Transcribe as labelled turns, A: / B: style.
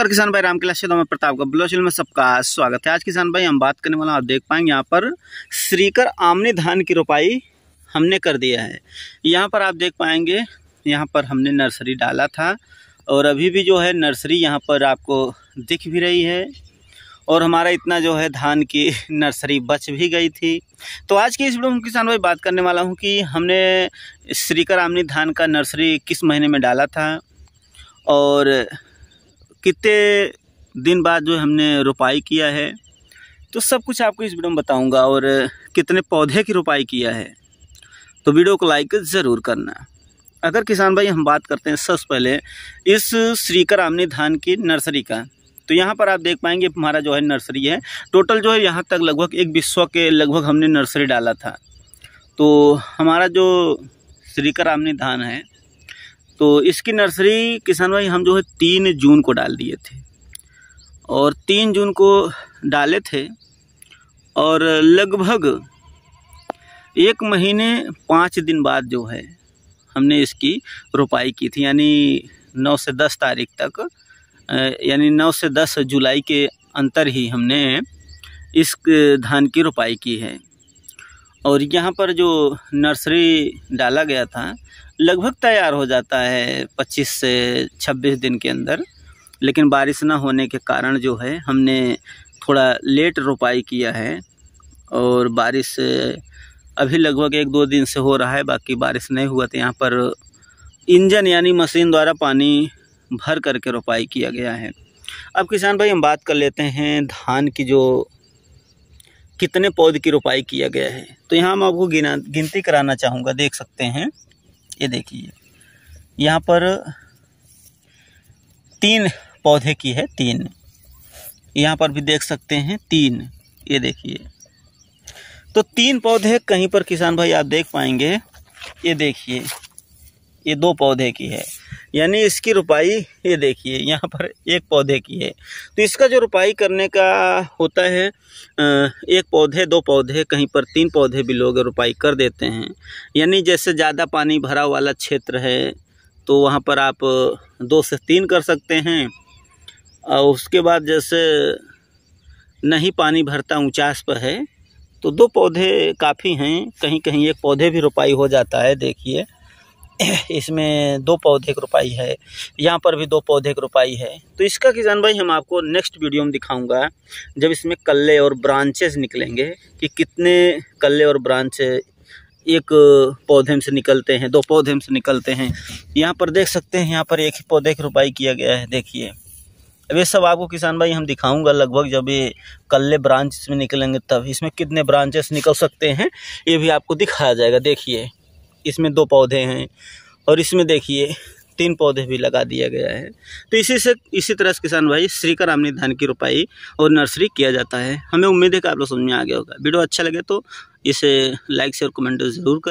A: नमस्कार किसान भाई रामकिला कैलाश यादव प्रताप का ब्लोशिल में सबका स्वागत है आज किसान भाई हम बात करने वाला आप देख पाएंगे यहाँ पर श्रीकर आमने धान की रोपाई हमने कर दिया है यहाँ पर आप देख पाएंगे यहाँ पर हमने नर्सरी डाला था और अभी भी जो है नर्सरी यहाँ पर आपको दिख भी रही है और हमारा इतना जो है धान की नर्सरी बच भी गई थी तो आज की इस वीडियो में किसान भाई बात करने वाला हूँ कि हमने श्रीकर आमनी धान का नर्सरी किस महीने में डाला था और कितने दिन बाद जो हमने रोपाई किया है तो सब कुछ आपको इस वीडियो में बताऊंगा और कितने पौधे की रोपाई किया है तो वीडियो को लाइक ज़रूर करना अगर किसान भाई हम बात करते हैं सबसे पहले इस श्रीकर आमनी धान की नर्सरी का तो यहाँ पर आप देख पाएंगे हमारा जो है नर्सरी है टोटल जो है यहाँ तक लगभग एक विश्व के लगभग हमने नर्सरी डाला था तो हमारा जो श्रीकर आमनी धान है तो इसकी नर्सरी किसान भाई हम जो है तीन जून को डाल दिए थे और तीन जून को डाले थे और लगभग एक महीने पाँच दिन बाद जो है हमने इसकी रोपाई की थी यानी नौ से दस तारीख तक यानी नौ से दस जुलाई के अंतर ही हमने इस धान की रोपाई की है और यहाँ पर जो नर्सरी डाला गया था लगभग तैयार हो जाता है 25 से 26 दिन के अंदर लेकिन बारिश ना होने के कारण जो है हमने थोड़ा लेट रोपाई किया है और बारिश अभी लगभग एक दो दिन से हो रहा है बाकी बारिश नहीं हुआ तो यहाँ पर इंजन यानी मशीन द्वारा पानी भर करके रोपाई किया गया है अब किसान भाई हम बात कर लेते हैं धान की जो कितने पौध की रोपाई किया गया है तो यहाँ मैं आपको गिना गिनती कराना चाहूँगा देख सकते हैं ये देखिए यहाँ पर तीन पौधे की है तीन यहाँ पर भी देख सकते हैं तीन ये देखिए तो तीन पौधे कहीं पर किसान भाई आप देख पाएंगे ये देखिए ये दो पौधे की है यानी इसकी रुपाई ये देखिए यहाँ पर एक पौधे की है तो इसका जो रुपाई करने का होता है एक पौधे दो पौधे कहीं पर तीन पौधे भी लोग रुपाई कर देते हैं यानी जैसे ज़्यादा पानी भरा वाला क्षेत्र है तो वहाँ पर आप दो से तीन कर सकते हैं और उसके बाद जैसे नहीं पानी भरता ऊँचास पर है तो दो पौधे काफ़ी हैं कहीं कहीं एक पौधे भी रुपाई हो जाता है देखिए इसमें दो पौधे की रोपाई है यहाँ पर भी दो पौधे की रोपाई है तो इसका किसान भाई हम आपको नेक्स्ट वीडियो में दिखाऊंगा जब इसमें कल्ले और ब्रांचेस निकलेंगे कि कितने कल्ले और ब्रांच एक पौधे में से निकलते हैं दो पौधे में से निकलते हैं यहाँ पर देख सकते हैं यहाँ पर एक ही पौधे की रोपाई किया गया है देखिए अब ये सब आपको किसान भाई हम दिखाऊंगा लगभग जब ये कल्ले ब्रांच में निकलेंगे तब इसमें कितने ब्रांचेस निकल सकते हैं ये भी आपको दिखाया जाएगा देखिए इसमें दो पौधे हैं और इसमें देखिए तीन पौधे भी लगा दिया गया है तो इसी से इसी तरह से किसान भाई श्रीकर आमनी धान की रोपाई और नर्सरी किया जाता है हमें उम्मीद है कि आप लोग समझ में आ गया होगा वीडियो अच्छा लगे तो इसे लाइक शेयर कमेंट ज़रूर कर